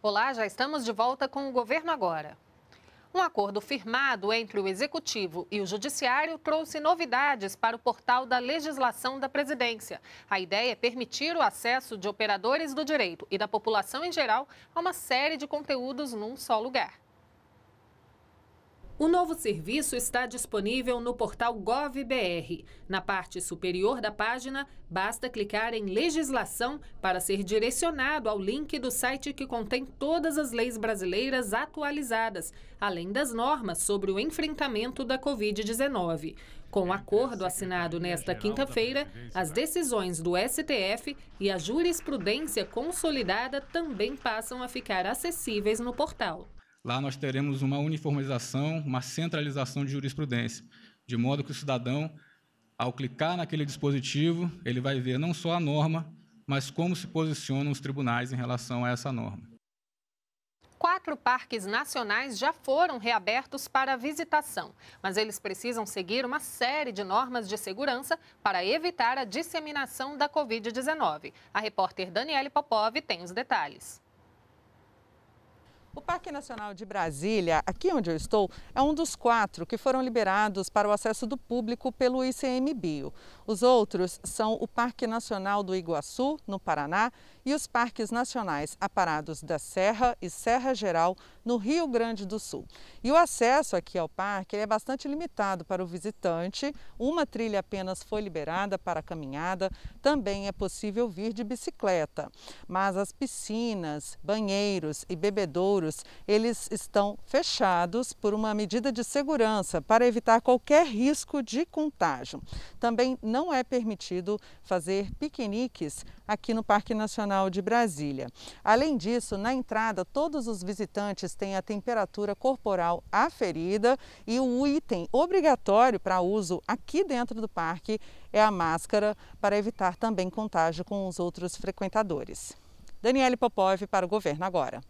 Olá, já estamos de volta com o governo agora. Um acordo firmado entre o Executivo e o Judiciário trouxe novidades para o portal da legislação da presidência. A ideia é permitir o acesso de operadores do direito e da população em geral a uma série de conteúdos num só lugar. O novo serviço está disponível no portal GovBR. Na parte superior da página, basta clicar em Legislação para ser direcionado ao link do site que contém todas as leis brasileiras atualizadas, além das normas sobre o enfrentamento da Covid-19. Com o um acordo assinado nesta quinta-feira, as né? decisões do STF e a jurisprudência consolidada também passam a ficar acessíveis no portal. Lá nós teremos uma uniformização, uma centralização de jurisprudência, de modo que o cidadão, ao clicar naquele dispositivo, ele vai ver não só a norma, mas como se posicionam os tribunais em relação a essa norma. Quatro parques nacionais já foram reabertos para visitação, mas eles precisam seguir uma série de normas de segurança para evitar a disseminação da Covid-19. A repórter Daniele Popov tem os detalhes. O Parque Nacional de Brasília, aqui onde eu estou, é um dos quatro que foram liberados para o acesso do público pelo ICMBio. Os outros são o Parque Nacional do Iguaçu, no Paraná, e os parques nacionais Aparados da Serra e Serra Geral, no Rio Grande do Sul. E o acesso aqui ao parque é bastante limitado para o visitante. Uma trilha apenas foi liberada para caminhada. Também é possível vir de bicicleta. Mas as piscinas, banheiros e bebedouros eles estão fechados por uma medida de segurança para evitar qualquer risco de contágio. Também não é permitido fazer piqueniques aqui no Parque Nacional de Brasília. Além disso, na entrada, todos os visitantes têm a temperatura corporal aferida e o item obrigatório para uso aqui dentro do parque é a máscara para evitar também contágio com os outros frequentadores. Daniele Popov para o Governo Agora.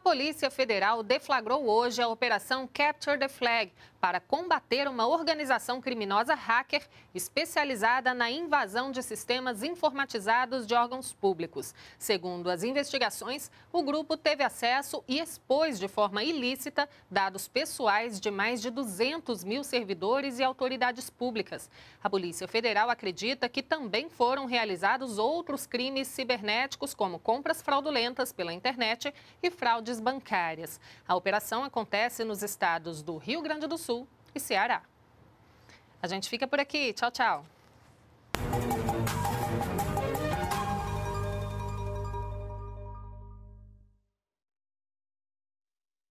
A Polícia Federal deflagrou hoje a Operação Capture the Flag para combater uma organização criminosa hacker especializada na invasão de sistemas informatizados de órgãos públicos. Segundo as investigações, o grupo teve acesso e expôs de forma ilícita dados pessoais de mais de 200 mil servidores e autoridades públicas. A Polícia Federal acredita que também foram realizados outros crimes cibernéticos, como compras fraudulentas pela internet e fraude entidades bancárias. A operação acontece nos estados do Rio Grande do Sul e Ceará. A gente fica por aqui. Tchau, tchau.